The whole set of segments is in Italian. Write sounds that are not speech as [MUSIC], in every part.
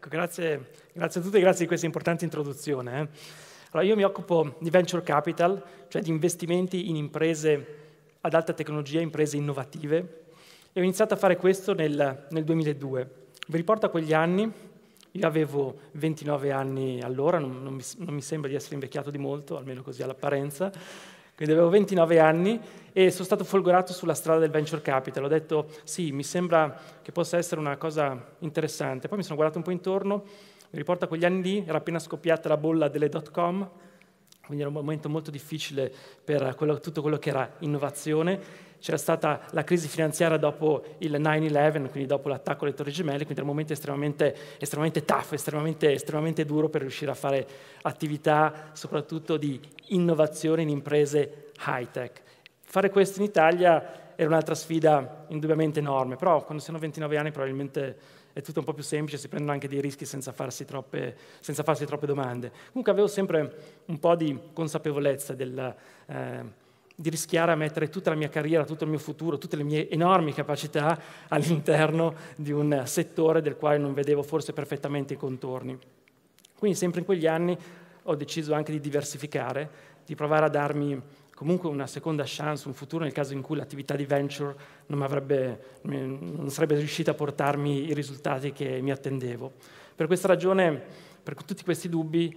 Ecco, grazie, grazie, a tutti e grazie di questa importante introduzione. Eh. Allora, io mi occupo di venture capital, cioè di investimenti in imprese ad alta tecnologia, imprese innovative, e ho iniziato a fare questo nel, nel 2002. Vi riporto a quegli anni, io avevo 29 anni allora, non, non, mi, non mi sembra di essere invecchiato di molto, almeno così all'apparenza, quindi avevo 29 anni e sono stato folgorato sulla strada del venture capital. Ho detto sì, mi sembra che possa essere una cosa interessante. Poi mi sono guardato un po' intorno, mi riporto a quegli anni lì, era appena scoppiata la bolla delle dot com, quindi era un momento molto difficile per quello, tutto quello che era innovazione c'era stata la crisi finanziaria dopo il 9-11, quindi dopo l'attacco alle torri gemelle, quindi era un momento estremamente, estremamente tough, estremamente, estremamente duro per riuscire a fare attività soprattutto di innovazione in imprese high-tech. Fare questo in Italia era un'altra sfida indubbiamente enorme, però quando si hanno 29 anni probabilmente è tutto un po' più semplice, si prendono anche dei rischi senza farsi troppe, senza farsi troppe domande. Comunque avevo sempre un po' di consapevolezza del... Eh, di rischiare a mettere tutta la mia carriera, tutto il mio futuro, tutte le mie enormi capacità all'interno di un settore del quale non vedevo forse perfettamente i contorni. Quindi sempre in quegli anni ho deciso anche di diversificare, di provare a darmi comunque una seconda chance, un futuro nel caso in cui l'attività di venture non, non sarebbe riuscita a portarmi i risultati che mi attendevo. Per questa ragione, per tutti questi dubbi,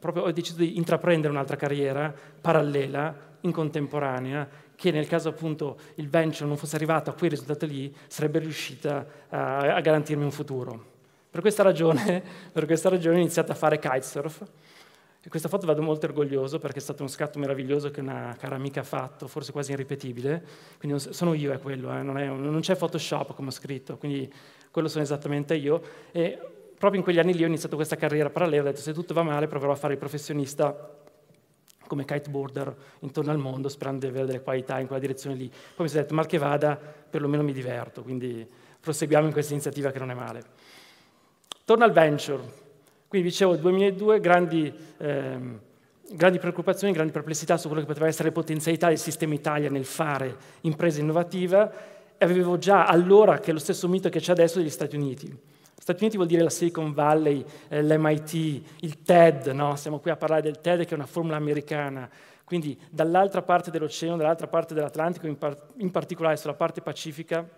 proprio ho deciso di intraprendere un'altra carriera parallela in contemporanea che nel caso appunto il venture non fosse arrivato a quel risultato lì, sarebbe riuscita a, a garantirmi un futuro. Per questa, ragione, [LAUGHS] per questa ragione ho iniziato a fare kitesurf e questa foto vado molto orgoglioso perché è stato uno scatto meraviglioso che una cara amica ha fatto, forse quasi irripetibile. Quindi sono io è quello, eh, non, è, non, c'è Photoshop come ho scritto, quindi quello sono esattamente io. E proprio in quegli anni lì ho iniziato questa carriera parallela, ho detto se tutto va male proverò a fare il professionista come kiteboarder intorno al mondo sperando di avere delle qualità in quella direzione lì. Poi mi sono detto, mal che vada, perlomeno mi diverto, quindi proseguiamo in questa iniziativa che non è male. Torno al venture. Quindi dicevo, 2002, grandi, ehm, grandi preoccupazioni, grandi perplessità su quello che poteva essere le potenzialità del sistema Italia nel fare impresa innovativa e avevo già allora che lo stesso mito che c'è adesso degli Stati Uniti Stati Uniti vuol dire la Silicon Valley, eh, l'MIT, il TED, no? siamo qui a parlare del TED che è una formula americana. Quindi dall'altra parte dell'oceano, dall'altra parte dell'Atlantico, in, par- in particolare sulla parte pacifica,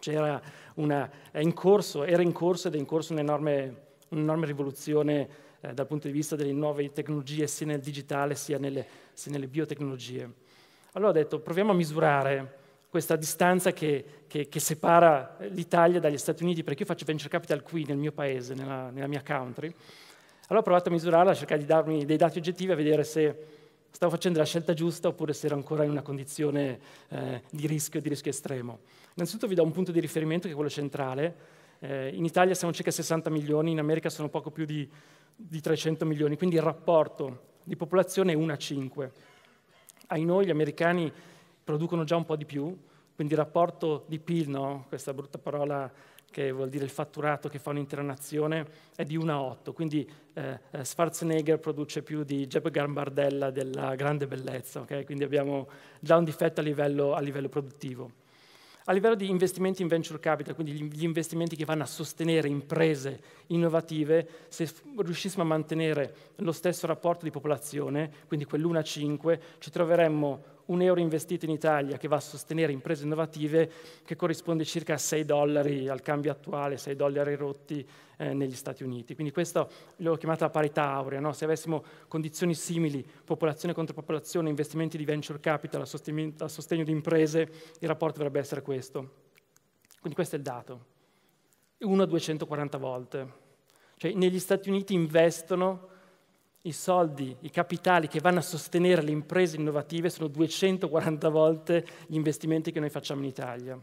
c'era una, in corso, era in corso ed è in corso un'enorme, un'enorme rivoluzione eh, dal punto di vista delle nuove tecnologie, sia nel digitale sia nelle, sia nelle biotecnologie. Allora ho detto, proviamo a misurare questa distanza che, che, che, separa l'Italia dagli Stati Uniti, perché io faccio venture capital qui nel mio paese, nella, nella mia country, allora ho provato a misurarla, a cercare di darmi dei dati oggettivi, a vedere se stavo facendo la scelta giusta oppure se ero ancora in una condizione eh, di rischio, di rischio estremo. Innanzitutto vi do un punto di riferimento che è quello centrale. Eh, in Italia siamo circa 60 milioni, in America sono poco più di, di 300 milioni, quindi il rapporto di popolazione è 1 a 5. Ai noi gli americani producono già un po' di più, quindi il rapporto di PIL, no? questa brutta parola che vuol dire il fatturato che fa un'intera nazione, è di 1 a 8, quindi eh, eh, Schwarzenegger produce più di Jeb Gambardella della grande bellezza, okay? quindi abbiamo già un difetto a livello, a livello produttivo. A livello di investimenti in venture capital, quindi gli investimenti che vanno a sostenere imprese innovative, se riuscissimo a mantenere lo stesso rapporto di popolazione, quindi quell'1 a 5, ci troveremmo un euro investito in Italia che va a sostenere imprese innovative che corrisponde circa a 6 dollari al cambio attuale, 6 dollari rotti eh, negli Stati Uniti. Quindi questa l'ho chiamata parità aurea, no? se avessimo condizioni simili, popolazione contro popolazione, investimenti di venture capital a sostegno, a sostegno di imprese, il rapporto dovrebbe essere questo. Quindi questo è il dato. 1 a 240 volte. Cioè negli Stati Uniti investono i soldi, i capitali che vanno a sostenere le imprese innovative sono 240 volte gli investimenti che noi facciamo in Italia.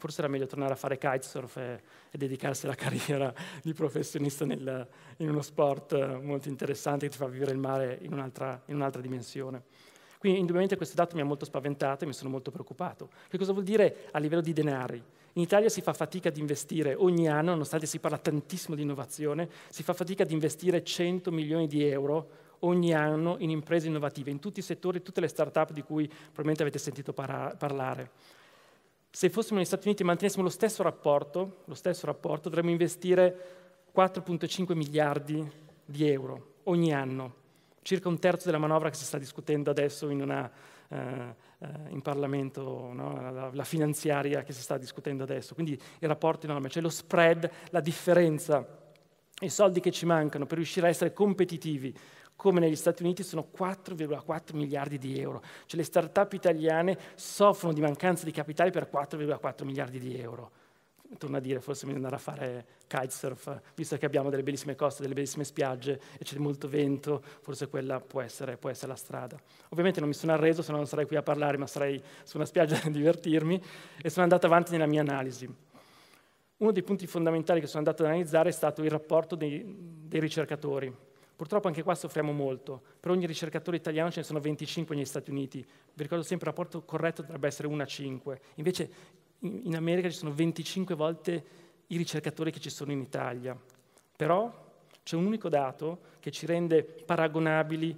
Forse era meglio tornare a fare kitesurf e, e dedicarsi alla [LAUGHS] carriera di professionista nel, in uno sport eh, molto interessante che ti fa vivere il mare in un'altra, in un'altra dimensione. Quindi indubbiamente questo dato mi ha molto spaventato e mi sono molto preoccupato. Che cosa vuol dire a livello di denari? In Italia si fa fatica ad investire ogni anno, nonostante si parla tantissimo di innovazione, si fa fatica ad investire 100 milioni di euro ogni anno in imprese innovative, in tutti i settori, tutte le start-up di cui probabilmente avete sentito para- parlare. Se fossimo negli Stati Uniti e mantenessimo lo stesso rapporto, lo stesso rapporto dovremmo investire 4,5 miliardi di euro ogni anno, circa un terzo della manovra che si sta discutendo adesso in una eh, eh, in Parlamento, no? la, la, finanziaria che si sta discutendo adesso, quindi i rapporti enormi, c'è cioè lo spread, la differenza, i soldi che ci mancano per riuscire a essere competitivi come negli Stati Uniti sono 4,4 miliardi di euro, cioè le start-up italiane soffrono di mancanza di capitale per 4,4 miliardi di euro torno a dire, forse bisogna andare a fare kitesurf, visto che abbiamo delle bellissime coste, delle bellissime spiagge e c'è molto vento, forse quella può essere, può essere la strada. Ovviamente non mi sono arreso, se no non sarei qui a parlare, ma sarei su una spiaggia [LAUGHS] a divertirmi e sono andato avanti nella mia analisi. Uno dei punti fondamentali che sono andato ad analizzare è stato il rapporto dei, dei ricercatori. Purtroppo anche qua soffriamo molto. Per ogni ricercatore italiano ce ne sono 25 negli Stati Uniti. Vi ricordo sempre che il rapporto corretto dovrebbe essere 1 a 5. Invece in, America ci sono 25 volte i ricercatori che ci sono in Italia, però c'è un unico dato che ci rende paragonabili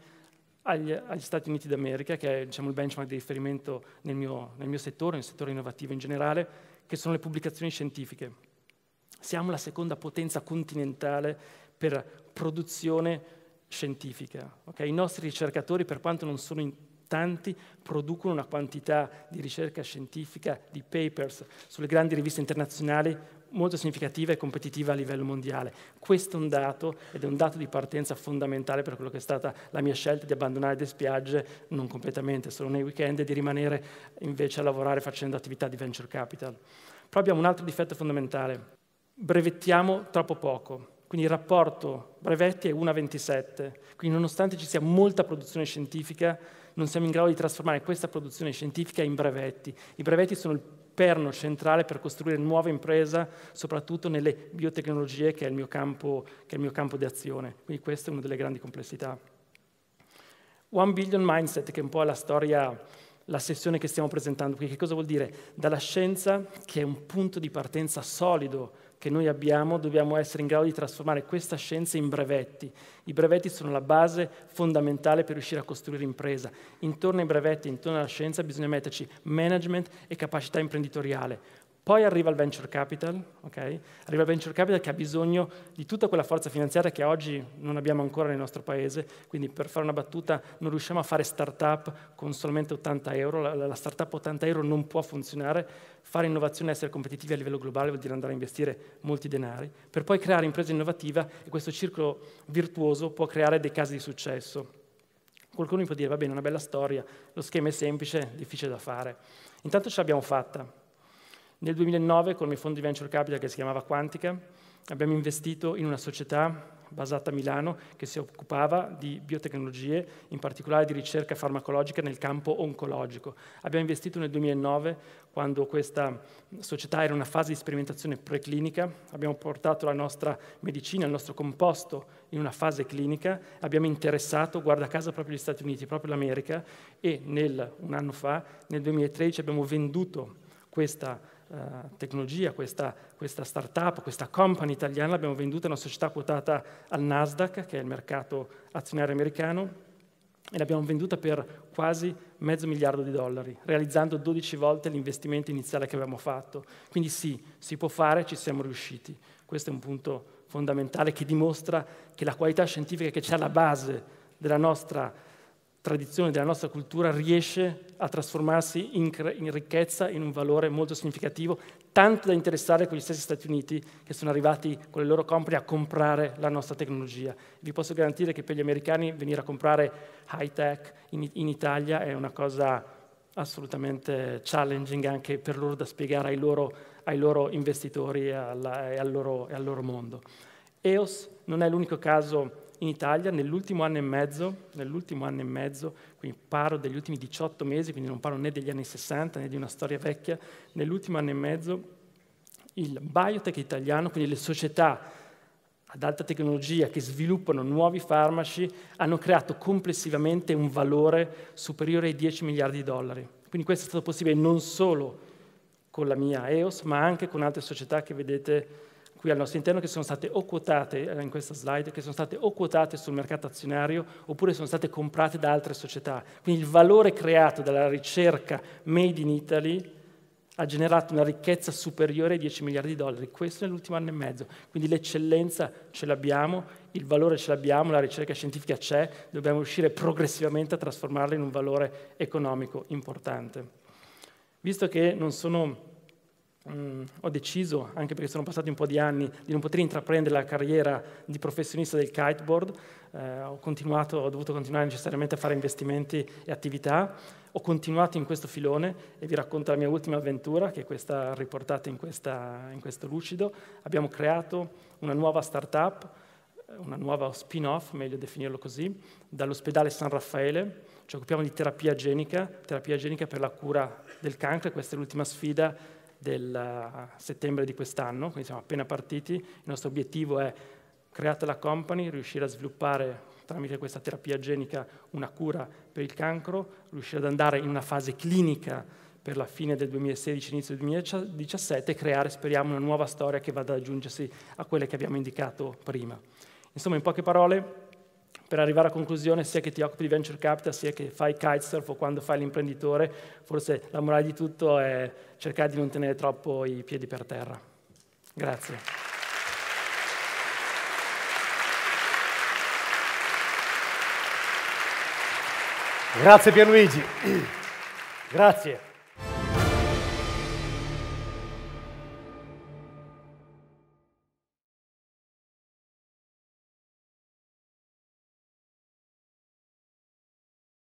agli, agli, Stati Uniti d'America, che è diciamo, il benchmark di riferimento nel mio, nel mio, settore, nel settore innovativo in generale, che sono le pubblicazioni scientifiche. Siamo la seconda potenza continentale per produzione scientifica. Okay? I nostri ricercatori, per quanto non sono in, tanti producono una quantità di ricerca scientifica, di papers sulle grandi riviste internazionali molto significativa e competitiva a livello mondiale. Questo è un dato ed è un dato di partenza fondamentale per quello che è stata la mia scelta di abbandonare le spiagge, non completamente, solo nei weekend, e di rimanere invece a lavorare facendo attività di venture capital. Però abbiamo un altro difetto fondamentale. Brevettiamo troppo poco. Quindi il rapporto brevetti è 1 a 27. Quindi nonostante ci sia molta produzione scientifica, non siamo in grado di trasformare questa produzione scientifica in brevetti. I brevetti sono il perno centrale per costruire nuova impresa, soprattutto nelle biotecnologie, che è il mio campo, il mio campo di azione. Quindi questa è una delle grandi complessità. One Billion Mindset, che è un po' la storia, la sessione che stiamo presentando qui, che cosa vuol dire? Dalla scienza, che è un punto di partenza solido che noi abbiamo, dobbiamo essere in grado di trasformare questa scienza in brevetti. I brevetti sono la base fondamentale per riuscire a costruire impresa. Intorno ai brevetti, intorno alla scienza bisogna metterci management e capacità imprenditoriale poi arriva il venture capital, okay? arriva il venture capital che ha bisogno di tutta quella forza finanziaria che oggi non abbiamo ancora nel nostro paese, quindi per fare una battuta non riusciamo a fare start-up con solamente 80 euro, la, la start-up 80 euro non può funzionare, fare innovazione e essere competitivi a livello globale vuol dire andare a investire molti denari, per poi creare impresa innovativa e questo circolo virtuoso può creare dei casi di successo. Qualcuno mi può dire, va bene, una bella storia, lo schema è semplice, difficile da fare. Intanto ce l'abbiamo fatta, nel 2009, con il mio fondo di venture capital che si chiamava Quantica, abbiamo investito in una società basata a Milano che si occupava di biotecnologie, in particolare di ricerca farmacologica nel campo oncologico. Abbiamo investito nel 2009 quando questa società era in una fase di sperimentazione preclinica, abbiamo portato la nostra medicina, il nostro composto in una fase clinica, abbiamo interessato, guarda caso, proprio gli Stati Uniti, proprio l'America e nel, un anno fa, nel 2013, abbiamo venduto questa uh, tecnologia, questa, questa startup, questa company italiana, l'abbiamo venduta a una società quotata al Nasdaq, che è il mercato azionario americano, e l'abbiamo venduta per quasi mezzo miliardo di dollari, realizzando 12 volte l'investimento iniziale che avevamo fatto. Quindi sì, si può fare, ci siamo riusciti. Questo è un punto fondamentale che dimostra che la qualità scientifica che c'è alla base della nostra tradizione, della nostra cultura riesce a trasformarsi in, in, ricchezza, in un valore molto significativo, tanto da interessare quegli stessi Stati Uniti che sono arrivati con le loro compagnie a comprare la nostra tecnologia. Vi posso garantire che per gli americani venire a comprare high tech in, in Italia è una cosa assolutamente challenging anche per loro da spiegare ai loro, ai loro investitori e, alla, e, al loro, e al loro mondo. EOS non è l'unico caso in Italia nell'ultimo anno e mezzo, nell'ultimo anno e mezzo, quindi parlo degli ultimi 18 mesi, quindi non parlo né degli anni 60 né di una storia vecchia, nell'ultimo anno e mezzo il biotech italiano, quindi le società ad alta tecnologia che sviluppano nuovi farmaci, hanno creato complessivamente un valore superiore ai 10 miliardi di dollari. Quindi questo è stato possibile non solo con la mia EOS, ma anche con altre società che vedete qui al nostro interno che sono state o quotate, eh, in questa slide, che sono state o quotate sul mercato azionario oppure sono state comprate da altre società. Quindi il valore creato dalla ricerca made in Italy ha generato una ricchezza superiore ai 10 miliardi di dollari, questo nell'ultimo anno e mezzo. Quindi l'eccellenza ce l'abbiamo, il valore ce l'abbiamo, la ricerca scientifica c'è, dobbiamo riuscire progressivamente a trasformarla in un valore economico importante. Visto che non sono mh, mm, ho deciso, anche perché sono passati un po' di anni, di non poter intraprendere la carriera di professionista del kiteboard, eh, ho, ho dovuto continuare necessariamente a fare investimenti e attività, ho continuato in questo filone e vi racconto la mia ultima avventura, che è questa riportata in, questa, in questo lucido. Abbiamo creato una nuova start-up, eh, una nuova spin-off, meglio definirlo così, dall'ospedale San Raffaele. Ci occupiamo di terapia genica, terapia genica per la cura del cancro, questa è l'ultima sfida del eh, settembre di quest'anno, quindi siamo appena partiti. Il nostro obiettivo è, creata la company, riuscire a sviluppare tramite questa terapia genica una cura per il cancro, riuscire ad andare in una fase clinica per la fine del 2016, inizio del 2017 e creare, speriamo, una nuova storia che vada ad aggiungersi a quelle che abbiamo indicato prima. Insomma, in poche parole, per arrivare a conclusione, sia che ti occupi di venture capital, sia che fai kitesurf o quando fai l'imprenditore, forse la morale di tutto è cercare di non tenere troppo i piedi per terra. Grazie. Grazie Pierluigi. Grazie.